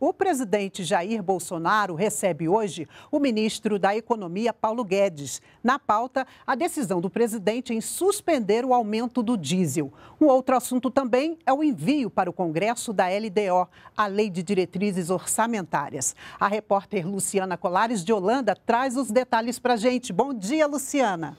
O presidente Jair Bolsonaro recebe hoje o ministro da Economia, Paulo Guedes. Na pauta, a decisão do presidente em suspender o aumento do diesel. Um outro assunto também é o envio para o Congresso da LDO, a Lei de Diretrizes Orçamentárias. A repórter Luciana Colares de Holanda traz os detalhes para a gente. Bom dia, Luciana.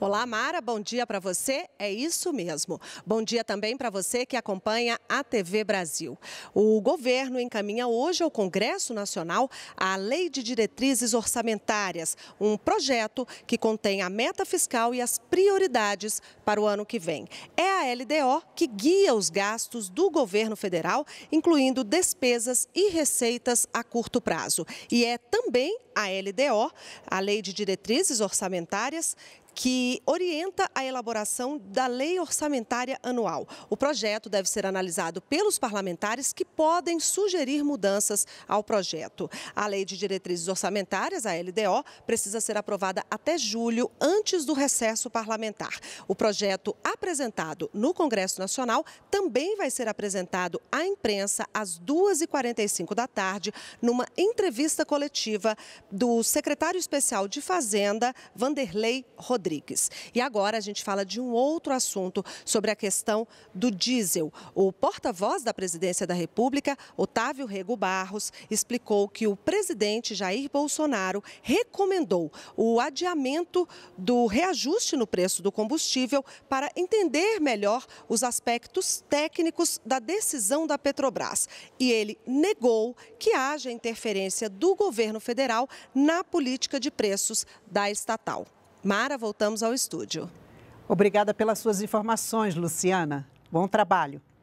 Olá, Mara, bom dia para você. É isso mesmo. Bom dia também para você que acompanha a TV Brasil. O governo encaminha hoje ao Congresso Nacional a Lei de Diretrizes Orçamentárias, um projeto que contém a meta fiscal e as prioridades para o ano que vem. É a LDO que guia os gastos do governo federal, incluindo despesas e receitas a curto prazo. E é também a LDO, a Lei de Diretrizes Orçamentárias, que orienta a elaboração da lei orçamentária anual. O projeto deve ser analisado pelos parlamentares que podem sugerir mudanças ao projeto. A Lei de Diretrizes Orçamentárias, a LDO, precisa ser aprovada até julho, antes do recesso parlamentar. O projeto apresentado no Congresso Nacional também vai ser apresentado à imprensa às 2h45 da tarde, numa entrevista coletiva do secretário especial de Fazenda, Vanderlei Rodrigues. Rodrigues. E agora a gente fala de um outro assunto sobre a questão do diesel. O porta-voz da Presidência da República, Otávio Rego Barros, explicou que o presidente Jair Bolsonaro recomendou o adiamento do reajuste no preço do combustível para entender melhor os aspectos técnicos da decisão da Petrobras. E ele negou que haja interferência do governo federal na política de preços da estatal. Mara, voltamos ao estúdio. Obrigada pelas suas informações, Luciana. Bom trabalho.